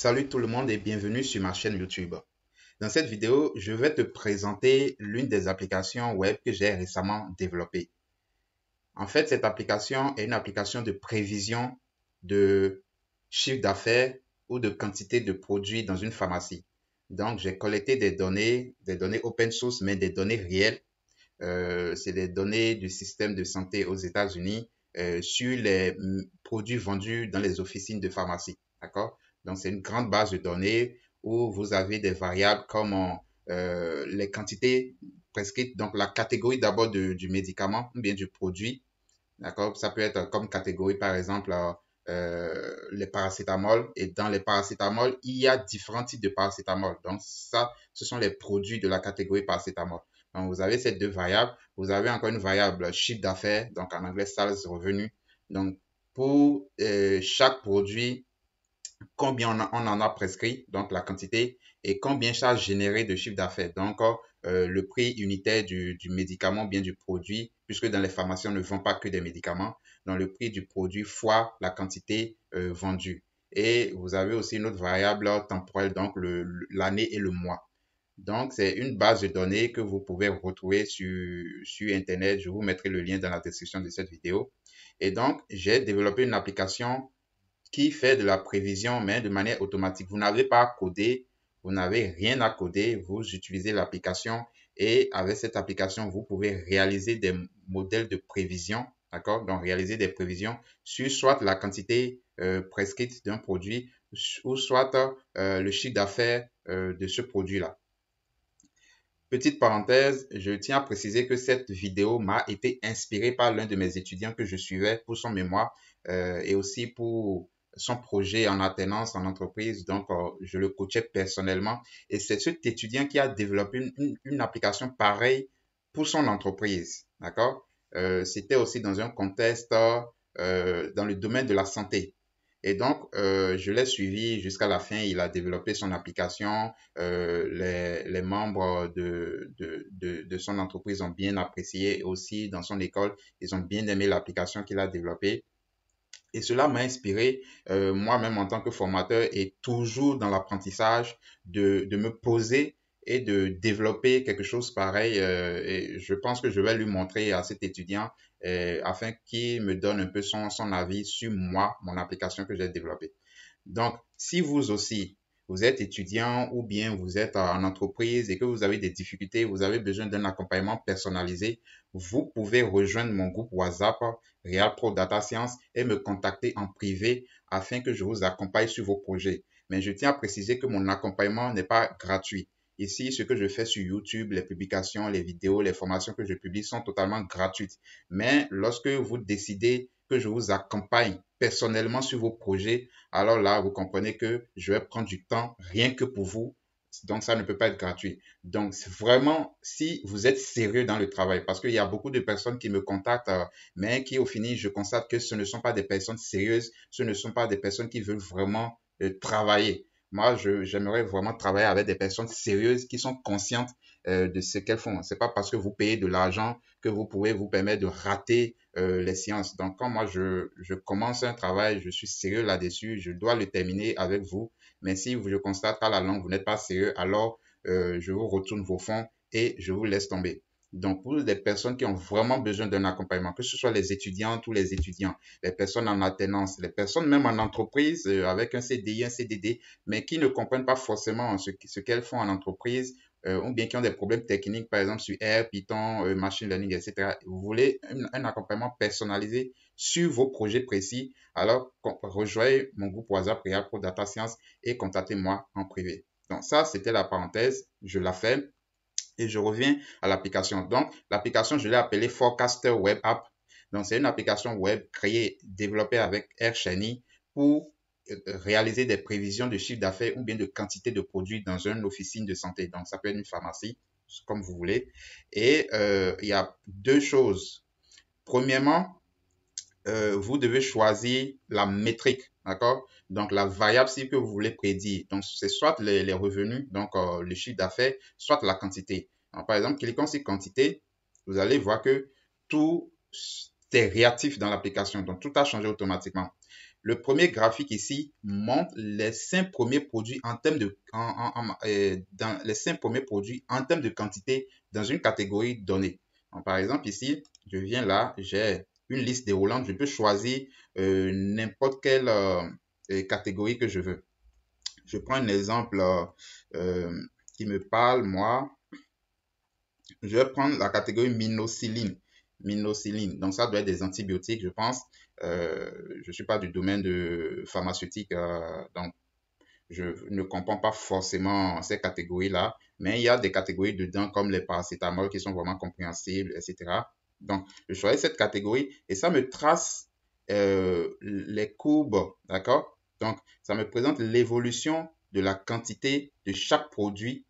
Salut tout le monde et bienvenue sur ma chaîne YouTube. Dans cette vidéo, je vais te présenter l'une des applications web que j'ai récemment développées. En fait, cette application est une application de prévision de chiffre d'affaires ou de quantité de produits dans une pharmacie. Donc, j'ai collecté des données, des données open source, mais des données réelles. Euh, c'est des données du système de santé aux États-Unis euh, sur les mm, produits vendus dans les officines de pharmacie. D'accord donc, c'est une grande base de données où vous avez des variables comme euh, les quantités prescrites, donc la catégorie d'abord du médicament ou bien du produit. D'accord Ça peut être comme catégorie, par exemple, euh, euh, les paracétamols. Et dans les paracétamols, il y a différents types de paracétamol. Donc, ça, ce sont les produits de la catégorie paracétamol. Donc, vous avez ces deux variables. Vous avez encore une variable chiffre d'affaires, donc en anglais, sales revenu. Donc, pour chaque produit, combien on, en a prescrit, donc la quantité, et combien ça a généré de chiffre d'affaires. Donc, euh, le prix unitaire du, du, médicament, bien du produit, puisque dans les pharmacies, on ne vend pas que des médicaments, donc le prix du produit fois la quantité euh, vendue. Et vous avez aussi une autre variable temporelle, donc l'année et le mois. Donc, c'est une base de données que vous pouvez retrouver sur, sur Internet. Je vous mettrai le lien dans la description de cette vidéo. Et donc, j'ai développé une application qui fait de la prévision, mais de manière automatique. Vous n'avez pas à coder, vous n'avez rien à coder, vous utilisez l'application et avec cette application, vous pouvez réaliser des modèles de prévision, d'accord Donc, réaliser des prévisions sur soit la quantité euh, prescrite d'un produit ou soit euh, le chiffre d'affaires euh, de ce produit-là. Petite parenthèse, je tiens à préciser que cette vidéo m'a été inspirée par l'un de mes étudiants que je suivais pour son mémoire et aussi pour son projet en attenance, en entreprise. Donc, euh, je le coachais personnellement. Et c'est cet étudiant qui a développé une, application pareille pour son entreprise. D'accord euh, C'était aussi dans un contexte euh, dans le domaine de la santé. Et donc, je l'ai suivi jusqu'à la fin. Il a développé son application. Les, membres de, son entreprise ont bien apprécié. Aussi, dans son école, ils ont bien aimé l'application qu'il a développée. Et cela m'a inspiré euh, moi-même en tant que formateur et toujours dans l'apprentissage de, de, me poser et de développer quelque chose pareil. Euh, et je pense que je vais lui montrer à cet étudiant euh, afin qu'il me donne un peu son, son avis sur moi, mon application que j'ai développée. Donc, si vous aussi, vous êtes étudiant ou bien vous êtes en entreprise et que vous avez des difficultés, vous avez besoin d'un accompagnement personnalisé, vous pouvez rejoindre mon groupe WhatsApp Real Pro Data Science et me contacter en privé afin que je vous accompagne sur vos projets. Mais je tiens à préciser que mon accompagnement n'est pas gratuit. Ici, ce que je fais sur YouTube, les publications, les vidéos, les formations que je publie sont totalement gratuites. Mais lorsque vous décidez que je vous accompagne personnellement sur vos projets, alors là, vous comprenez que je vais prendre du temps rien que pour vous donc, ça ne peut pas être gratuit. Donc, vraiment, si vous êtes sérieux dans le travail, parce qu'il y a beaucoup de personnes qui me contactent, euh, mais qui, au fini, je constate que ce ne sont pas des personnes sérieuses, ce ne sont pas des personnes qui veulent vraiment euh, travailler. Moi, j'aimerais vraiment travailler avec des personnes sérieuses qui sont conscientes euh, de ce qu'elles font. C'est pas parce que vous payez de l'argent que vous pouvez vous permettre de rater les séances. Donc, quand moi, je commence un travail, je suis sérieux là-dessus, je dois le terminer avec vous mais si je constate qu'à la langue, vous n'êtes pas sérieux, alors euh, je vous retourne vos fonds et je vous laisse tomber. Donc, pour des personnes qui ont vraiment besoin d'un accompagnement, que ce soit les étudiants, tous les étudiants, les personnes en attenance, les personnes même en entreprise euh, avec un CDI, un CDD, mais qui ne comprennent pas forcément ce, ce qu'elles font en entreprise euh, ou bien qui ont des problèmes techniques, par exemple sur R, Python, euh, machine learning, etc. Vous voulez un, accompagnement personnalisé sur vos projets précis, alors rejoignez mon groupe WhatsApp Prea pour Data Science et contactez-moi en privé. Donc ça, c'était la parenthèse, je la fais et je reviens à l'application. Donc l'application, je l'ai appelée Forecaster Web App. Donc c'est une application web créée, développée avec R pour euh, réaliser des prévisions de chiffre d'affaires ou bien de quantité de produits dans une officine de santé. Donc, ça peut être une pharmacie, comme vous voulez. Et euh, il y a deux choses. Premièrement, euh, vous devez choisir la métrique, d'accord Donc, la variable si que vous voulez prédire. Donc, c'est soit les, revenus, donc le chiffre d'affaires, soit la quantité. par exemple, cliquant sur quantité, vous allez voir que tout est réactif dans l'application. Donc, tout a changé automatiquement. Le premier graphique ici montre les cinq premiers produits en termes de, euh, dans les cinq premiers produits en termes de quantité dans une catégorie donnée. par exemple, ici, je viens là, j'ai une liste déroulante, je peux choisir euh, n'importe quelle euh, catégorie que je veux. Je prends un exemple qui me parle, moi. Je vais prendre la catégorie minocyline. Minocyline, donc ça doit être des antibiotiques, je pense je euh, je suis pas du domaine de pharmaceutique, euh, donc je ne comprends pas forcément ces catégories-là, mais il y a des catégories dedans comme les paracétamol qui sont vraiment compréhensibles, etc. Donc, je choisis cette catégorie et ça me trace euh, les courbes, d'accord Donc, ça me présente l'évolution de la quantité de chaque produit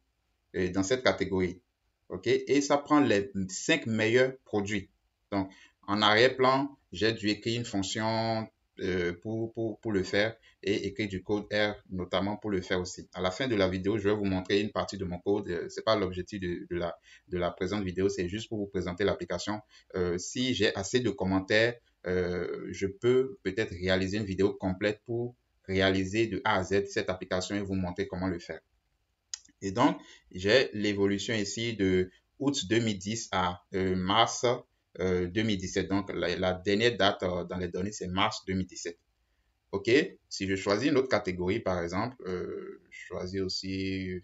euh, dans cette catégorie, ok Et ça prend les cinq meilleurs produits. Donc, en arrière-plan, j'ai dû écrire une fonction euh, pour, pour, pour, le faire et écrire du code R notamment pour le faire aussi. À la fin de la vidéo, je vais vous montrer une partie de mon code. Euh, c'est pas l'objectif de, la, de la présente vidéo, c'est juste pour vous présenter l'application. Euh, si j'ai assez de commentaires, je peux peut-être réaliser une vidéo complète pour réaliser de A à Z cette application et vous montrer comment le faire. Et donc, j'ai l'évolution ici de août 2010 à mars 2017. Euh, Donc, la, dernière date euh, dans les données, c'est mars 2017. OK Si je choisis une autre catégorie, par exemple, euh, je choisis aussi...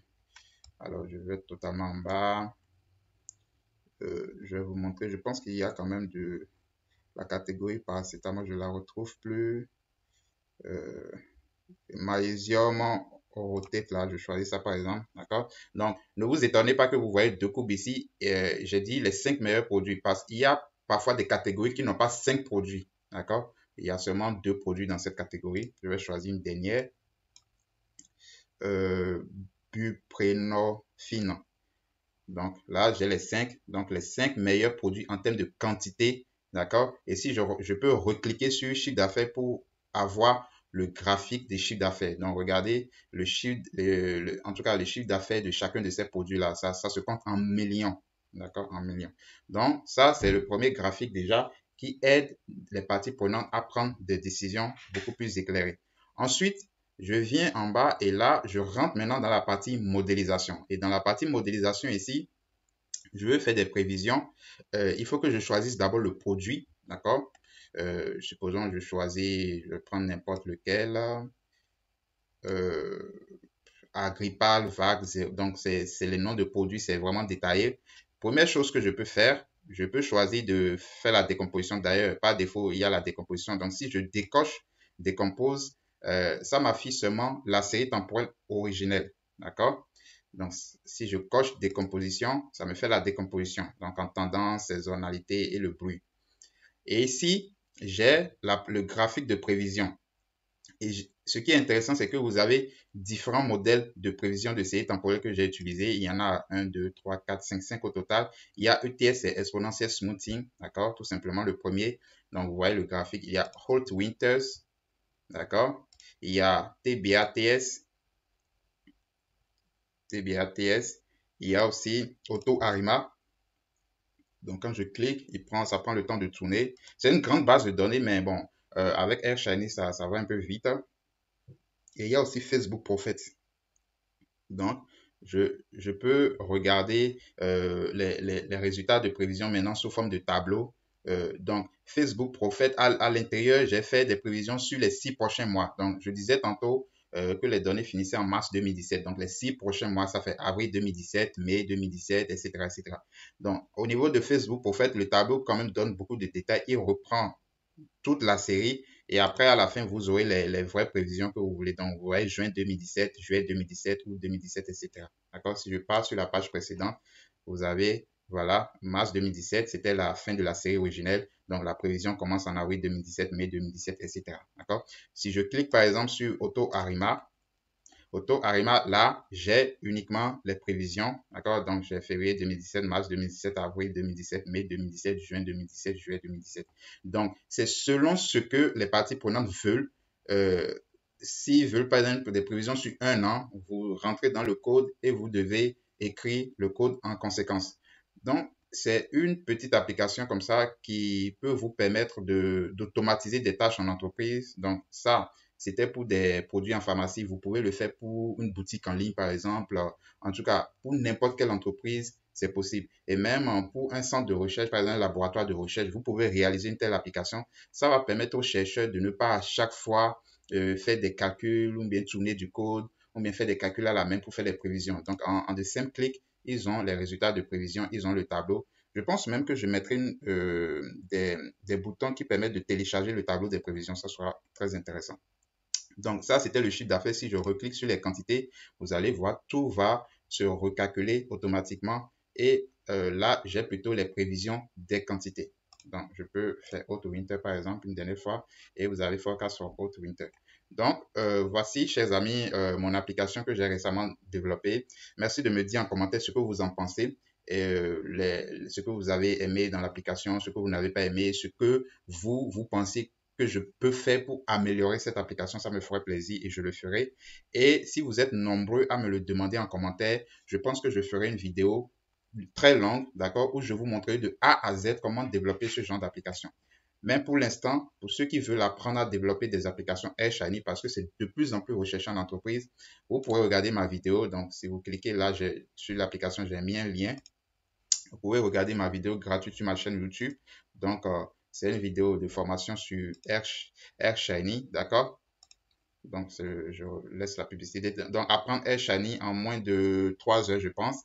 Alors, je vais totalement en bas. je vais vous montrer. Je pense qu'il y a quand même de la catégorie paracétamol. Je la retrouve plus. Euh, tête là, je choisis ça par exemple, d'accord Donc, ne vous étonnez pas que vous voyez deux coupes ici, euh, j'ai dit les cinq meilleurs produits, parce qu'il y a parfois des catégories qui n'ont pas cinq produits, d'accord Il y a seulement deux produits dans cette catégorie, je vais choisir une dernière, euh, buprenorphine. Donc là, j'ai les cinq, donc les cinq meilleurs produits en termes de quantité, d'accord Et si je, je peux recliquer sur chiffre d'affaires pour avoir le graphique des chiffres d'affaires. Donc, regardez le chiffre, en tout cas, les chiffres d'affaires de chacun de ces produits-là. Ça, ça se compte en millions. D'accord En millions. Donc, ça, c'est le premier graphique déjà qui aide les parties prenantes à prendre des décisions beaucoup plus éclairées. Ensuite, je viens en bas et là, je rentre maintenant dans la partie modélisation. Et dans la partie modélisation ici, je veux faire des prévisions. Euh, il faut que je choisisse d'abord le produit, d'accord euh, supposons je choisis, je vais prendre n'importe lequel. Euh, Agripal, VAG, donc c'est les noms de produits, c'est vraiment détaillé. Première chose que je peux faire, je peux choisir de faire la décomposition. D'ailleurs, par défaut, il y a la décomposition. Donc si je décoche, décompose, euh, ça m'affiche seulement la série temporelle originelle. D'accord donc, si je coche décomposition, ça me fait la décomposition. Donc, en tendance, saisonnalité et le bruit. Et ici, j'ai le graphique de prévision. Et ce qui est intéressant, c'est que vous avez différents modèles de prévision de séries temporelles que j'ai utilisé. Il y en a un, 2, 3, 4, 5, 5 au total. Il y a ETS, et Exponential Smoothing, d'accord Tout simplement le premier. Donc, vous voyez le graphique. Il y a Holt Winters, d'accord Il y a TBATS, TBATS. Il y a aussi Auto Arima, donc, quand je clique, il prend, ça prend le temps de tourner. C'est une grande base de données, mais bon, euh, avec AirShiny, ça, va un peu vite. Et il y a aussi Facebook Prophet. Donc, je, peux regarder euh, les, résultats de prévision maintenant sous forme de tableau. Euh, donc, Facebook Prophet, à l'intérieur, j'ai fait des prévisions sur les six prochains mois. Donc, je disais tantôt, euh, que les données finissaient en mars 2017. Donc, les six prochains mois, ça fait avril 2017, mai 2017, etc., etc. Donc, au niveau de Facebook, pour fait, le tableau quand même donne beaucoup de détails. Il reprend toute la série. Et après, à la fin, vous aurez les, vraies prévisions que vous voulez. Donc, vous voyez, juin 2017, juillet 2017, août 2017, etc. D'accord Si je passe sur la page précédente, vous avez voilà, mars 2017, c'était la fin de la série originelle. Donc, la prévision commence en avril 2017, mai 2017, etc. D'accord Si je clique, par exemple, sur Auto Arima, Auto Arima, là, j'ai uniquement les prévisions. D'accord Donc, j'ai février 2017, mars 2017, avril 2017, mai 2017, juin 2017, juillet 2017. Donc, c'est selon ce que les parties prenantes veulent. Euh, S'ils veulent, par exemple, des prévisions sur un an, vous rentrez dans le code et vous devez écrire le code en conséquence. Donc, c'est une petite application comme ça qui peut vous permettre d'automatiser des tâches en entreprise. Donc, ça, c'était pour des produits en pharmacie. Vous pouvez le faire pour une boutique en ligne, par exemple. En tout cas, pour n'importe quelle entreprise, c'est possible. Et même euh, pour un centre de recherche, par exemple, un laboratoire de recherche, vous pouvez réaliser une telle application. Ça va permettre aux chercheurs de ne pas à chaque fois euh, faire des calculs ou bien tourner du code ou bien faire des calculs à la main pour faire des prévisions. Donc, en, deux simples clics, ils ont les résultats de prévision, ils ont le tableau. Je pense même que je mettrai euh, des, boutons qui permettent de télécharger le tableau des prévisions. Ça sera très intéressant. Donc ça, c'était le chiffre d'affaires. Si je reclique sur les quantités, vous allez voir, tout va se recalculer automatiquement. Et euh, là, j'ai plutôt les prévisions des quantités. Donc, je peux faire Auto Winter, par exemple, une dernière fois, et vous allez forecast sur Auto Winter. Donc, euh, voici, chers amis, euh, mon application que j'ai récemment développée. Merci de me dire en commentaire ce que vous en pensez, et, euh, ce que vous avez aimé dans l'application, ce que vous n'avez pas aimé, ce que vous, vous pensez que je peux faire pour améliorer cette application, ça me ferait plaisir et je le ferai. Et si vous êtes nombreux à me le demander en commentaire, je pense que je ferai une vidéo très longue, d'accord, où je vous montrerai de A à Z comment développer ce genre d'application. Mais pour l'instant, pour ceux qui veulent apprendre à développer des applications AirShiny, parce que c'est de plus en plus recherché en entreprise, vous pouvez regarder ma vidéo. Donc, si vous cliquez là sur l'application, j'ai mis un lien. Vous pouvez regarder ma vidéo gratuite sur ma chaîne YouTube. Donc, euh, c'est une vidéo de formation sur AirShiny, d'accord donc, je laisse la publicité. Donc, apprendre AirShiny en moins de trois heures, je pense.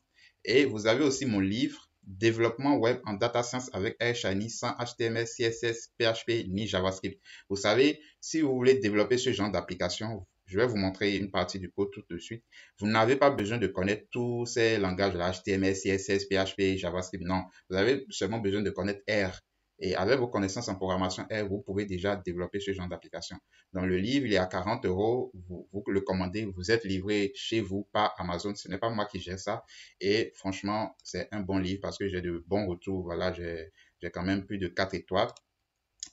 Et vous avez aussi mon livre développement web en data science avec shiny sans HTML, CSS, PHP ni JavaScript. Vous savez, si vous voulez développer ce genre d'application, je vais vous montrer une partie du code tout de suite. Vous n'avez pas besoin de connaître tous ces langages, HTML, CSS, PHP, JavaScript. Non, vous avez seulement besoin de connaître R et avec vos connaissances en programmation R, eh, vous pouvez déjà développer ce genre d'application. Dans le livre, il est à 40 euros. Vous, le commandez, vous êtes livré chez vous par Amazon. Ce n'est pas moi qui gère ça. Et franchement, c'est un bon livre parce que j'ai de bons retours. Voilà, j'ai quand même plus de 4 étoiles.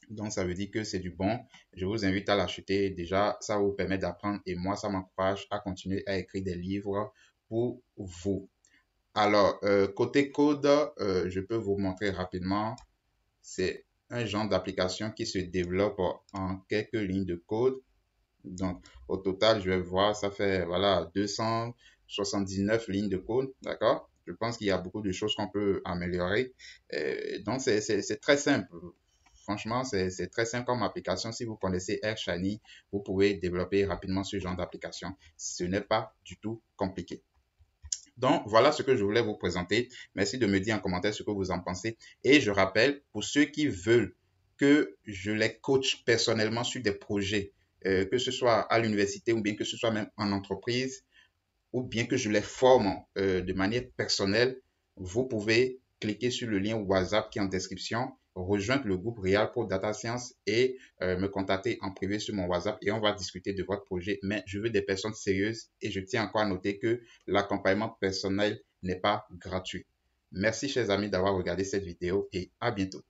Donc, ça veut dire que c'est du bon. Je vous invite à l'acheter. Déjà, ça vous permet d'apprendre et moi, ça m'encourage à continuer à écrire des livres pour vous. Alors, euh, côté code, euh, je peux vous montrer rapidement c'est un genre d'application qui se développe en quelques lignes de code. Donc, au total, je vais voir, ça fait, voilà, 279 lignes de code, d'accord Je pense qu'il y a beaucoup de choses qu'on peut améliorer. donc, c'est très simple. Franchement, c'est très simple comme application. Si vous connaissez Air Shiny, vous pouvez développer rapidement ce genre d'application. Ce n'est pas du tout compliqué. Donc voilà ce que je voulais vous présenter. Merci de me dire en commentaire ce que vous en pensez. Et je rappelle, pour ceux qui veulent que je les coach personnellement sur des projets, euh, que ce soit à l'université ou bien que ce soit même en entreprise, ou bien que je les forme euh, de manière personnelle, vous pouvez cliquez sur le lien WhatsApp qui est en description, rejoindre le groupe Real pour Data Science et euh, me contacter en privé sur mon WhatsApp et on va discuter de votre projet. Mais je veux des personnes sérieuses et je tiens encore à noter que l'accompagnement personnel n'est pas gratuit. Merci chers amis d'avoir regardé cette vidéo et à bientôt.